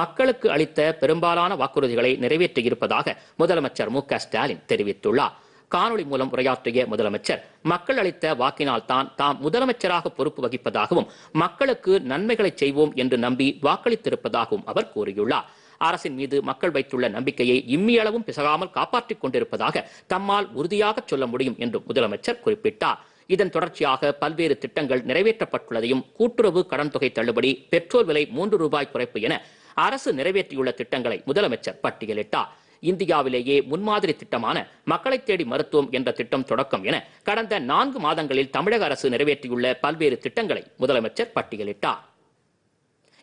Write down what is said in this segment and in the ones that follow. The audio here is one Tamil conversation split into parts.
மக்களுக்கு அளித்த பெரும்பாலான வாக்குறுதிகளை நிறைவேற்றியிருப்பதாக முதலமைச்சர் மு ஸ்டாலின் தெரிவித்துள்ளார் காணொலி மூலம் உரையாற்றிய முதலமைச்சர் மக்கள் அளித்த வாக்கினால் தான் தாம் முதலமைச்சராக பொறுப்பு வகிப்பதாகவும் மக்களுக்கு நன்மைகளை செய்வோம் என்று நம்பி வாக்களித்திருப்பதாகவும் அவர் கூறியுள்ளார் அரசின் மீது மக்கள் வைத்துள்ள நம்பிக்கையை இம்மியளவும் பிசகாமல் காப்பாற்றிக் கொண்டிருப்பதாக தம்மால் உறுதியாக சொல்ல முடியும் என்றும் முதலமைச்சர் குறிப்பிட்டார் இதன் தொடர்ச்சியாக பல்வேறு திட்டங்கள் நிறைவேற்றப்பட்டுள்ளதையும் கூட்டுறவு கடன் தொகை தள்ளுபடி பெட்ரோல் விலை மூன்று ரூபாய் குறைப்பு என அரசு நிறைவேற்றியுள்ள திட்டங்களை முதலமைச்சர் பட்டியலிட்டார் இந்தியாவிலேயே முன்மாதிரி திட்டமான மக்களை தேடி மருத்துவம் என்ற திட்டம் தொடக்கம் என கடந்த நான்கு மாதங்களில் தமிழக அரசு நிறைவேற்றியுள்ள பல்வேறு திட்டங்களை முதலமைச்சர் பட்டியலிட்டார்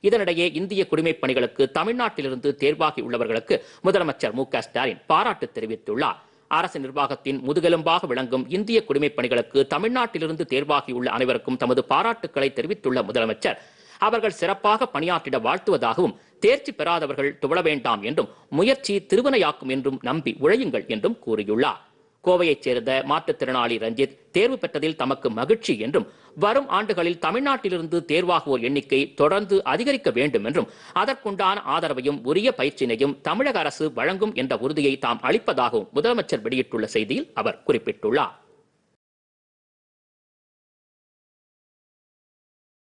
இதனிடையே இந்திய குடிமைப் பணிகளுக்கு தமிழ்நாட்டிலிருந்து தேர்வாகி உள்ளவர்களுக்கு முதலமைச்சர் மு ஸ்டாலின் பாராட்டு தெரிவித்துள்ளார் அரசு நிர்வாகத்தின் முதுகெலும்பாக விளங்கும் இந்திய குடிமைப் பணிகளுக்கு தமிழ்நாட்டிலிருந்து தேர்வாகியுள்ள அனைவருக்கும் தமது பாராட்டுக்களை தெரிவித்துள்ள முதலமைச்சர் அவர்கள் சிறப்பாக பணியாற்றிட வாழ்த்துவதாகவும் தேர்ச்சி பெறாதவர்கள் துவள வேண்டாம் என்றும் முயற்சி திருவனையாக்கும் என்றும் நம்பி உழையுங்கள் என்றும் கூறியுள்ளார் கோவையைச் சேர்ந்த மாற்றுத்திறனாளி ரஞ்சித் தேர்வு பெற்றதில் தமக்கு மகிழ்ச்சி என்றும் வரும் ஆண்டுகளில் தமிழ்நாட்டிலிருந்து தேர்வாகுவோர் எண்ணிக்கை தொடர்ந்து அதிகரிக்க வேண்டும் என்றும் அதற்குண்டான ஆதரவையும் உரிய பயிற்சியினையும் தமிழக அரசு வழங்கும் என்ற உறுதியை தாம் அளிப்பதாகவும் முதலமைச்சர் வெளியிட்டுள்ள செய்தியில் அவர் குறிப்பிட்டுள்ளார்